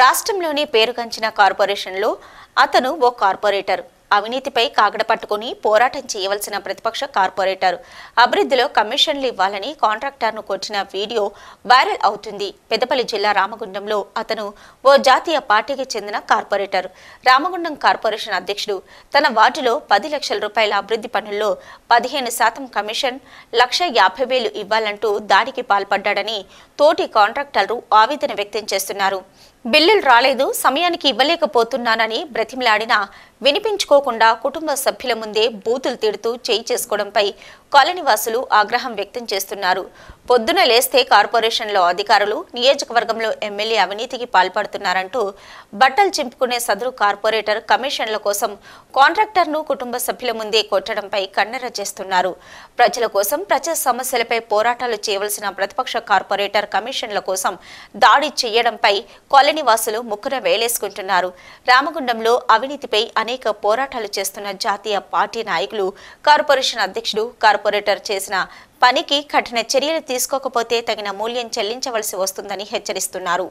రాష్ట్రంలోని పేరుగంచిన కార్పొరేషన్లో అతను ఓ కార్పొరేటర్ అవినీతిపై కాగడ పట్టుకుని పోరాటం చేయవలసిన ప్రతిపక్ష కార్పొరేటర్ అభివృద్ధిలో కమిషన్లు ఇవ్వాలని కాంట్రాక్టర్ను కొట్టిన వీడియో వైరల్ అవుతుంది పెద్దపల్లి జిల్లా రామగుండంలో అతను ఓ జాతీయ పార్టీకి చెందిన కార్పొరేటర్ రామగుండం కార్పొరేషన్ అధ్యక్షుడు తన వార్డులో పది లక్షల రూపాయల అభివృద్ధి పనుల్లో పదిహేను శాతం కమిషన్ లక్ష యాభై వేలు ఇవ్వాలంటూ దాడికి పాల్పడ్డాడని తోటి కాంట్రాక్టర్లు ఆవేదన వ్యక్తం చేస్తున్నారు బిల్లులు రాలేదు సమయానికి ఇవ్వలేకపోతున్నానని బ్రతిమిలాడిన వినిపించుకోకుండా కుటుంబ సభ్యుల ముందే బూతులు తిడుతూ చేయి చేసుకోవడంపై కాలనీవాసులు ఆగ్రహం వ్యక్తం చేస్తున్నారు పొద్దున లేస్తే కార్పొరేషన్లో అధికారులు నియోజకవర్గంలో ఎమ్మెల్యే అవినీతికి పాల్పడుతున్నారంటూ బట్టలు చింపుకునే సదరు కార్పొరేటర్ కమిషన్ల కోసం కాంట్రాక్టర్ను కుటుంబ సభ్యుల ముందే కొట్టడంపై కన్నెర చేస్తున్నారు ప్రజల కోసం ప్రజా సమస్యలపై పోరాటాలు చేయవలసిన ప్రతిపక్ష కార్పొరేటర్ కమిషన్ల కోసం దాడి చేయడంపై కాలనీ నివాసులు ముక్కున వేలేసుకుంటున్నారు రామగుండంలో అవినీతిపై అనేక పోరాటాలు చేస్తున్న జాతీయ పార్టీ నాయకులు కార్పొరేషన్ అధ్యక్షుడు కార్పొరేటర్ చేసిన పనికి కఠిన చర్యలు తీసుకోకపోతే తగిన మూల్యం చెల్లించవలసి వస్తుందని హెచ్చరిస్తున్నారు